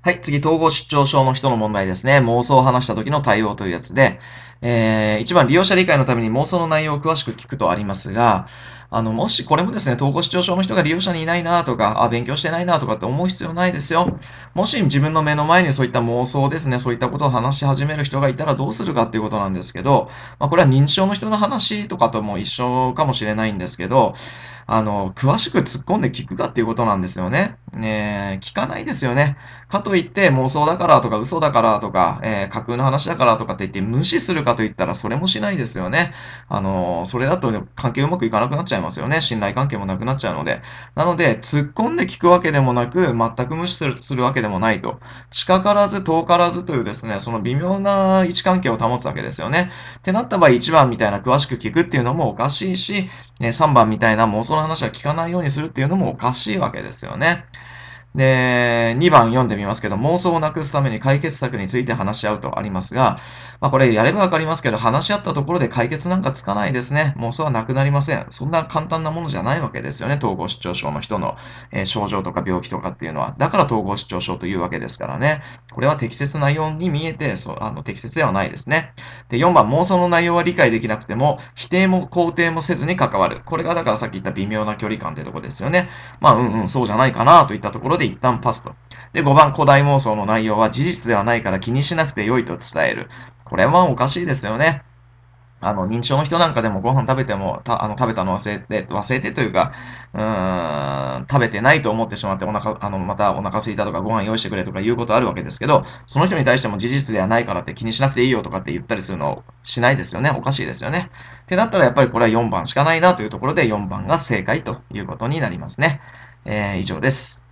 はい、次、統合失調症の人の問題ですね。妄想を話した時の対応というやつで、えー、一番、利用者理解のために妄想の内容を詳しく聞くとありますが、あの、もしこれもですね、統合失調症の人が利用者にいないなとか、あ、勉強してないなとかって思う必要ないですよ。もし自分の目の前にそういった妄想ですね、そういったことを話し始める人がいたらどうするかっていうことなんですけど、まあ、これは認知症の人の話とかとも一緒かもしれないんですけど、あの、詳しく突っ込んで聞くかっていうことなんですよね。ね聞かないですよね。かといって妄想だからとか嘘だからとか、えー、架空の話だからとかって言って無視するかといったらそれもしないですよね。あの、それだと関係うまくいかなくなっちゃいゃいますよね。信頼関係もなくなっちゃうので。なので、突っ込んで聞くわけでもなく、全く無視するするわけでもないと。近からず遠からずというですね、その微妙な位置関係を保つわけですよね。ってなった場合、1番みたいな詳しく聞くっていうのもおかしいし、3番みたいな妄想の話は聞かないようにするっていうのもおかしいわけですよね。で、2番読んでみますけど、妄想をなくすために解決策について話し合うとありますが、まあ、これやればわかりますけど、話し合ったところで解決なんかつかないですね。妄想はなくなりません。そんな簡単なものじゃないわけですよね。統合失調症の人の、えー、症状とか病気とかっていうのは。だから統合失調症というわけですからね。これは適切なように見えて、そあの適切ではないですね。で、4番、妄想の内容は理解できなくても、否定も肯定もせずに関わる。これがだからさっき言った微妙な距離感ってとこですよね。まあ、うんうん、そうじゃないかなといったところで一旦パスと。で、5番、古代妄想の内容は事実ではないから気にしなくて良いと伝える。これはおかしいですよね。あの、認知症の人なんかでもご飯食べても、たあの食べたの忘れて、忘れてというか、うーん、食べてないと思ってしまって、お腹、あの、またお腹すいたとかご飯用意してくれとか言うことあるわけですけど、その人に対しても事実ではないからって気にしなくていいよとかって言ったりするのしないですよね。おかしいですよね。ってなったらやっぱりこれは4番しかないなというところで4番が正解ということになりますね。えー、以上です。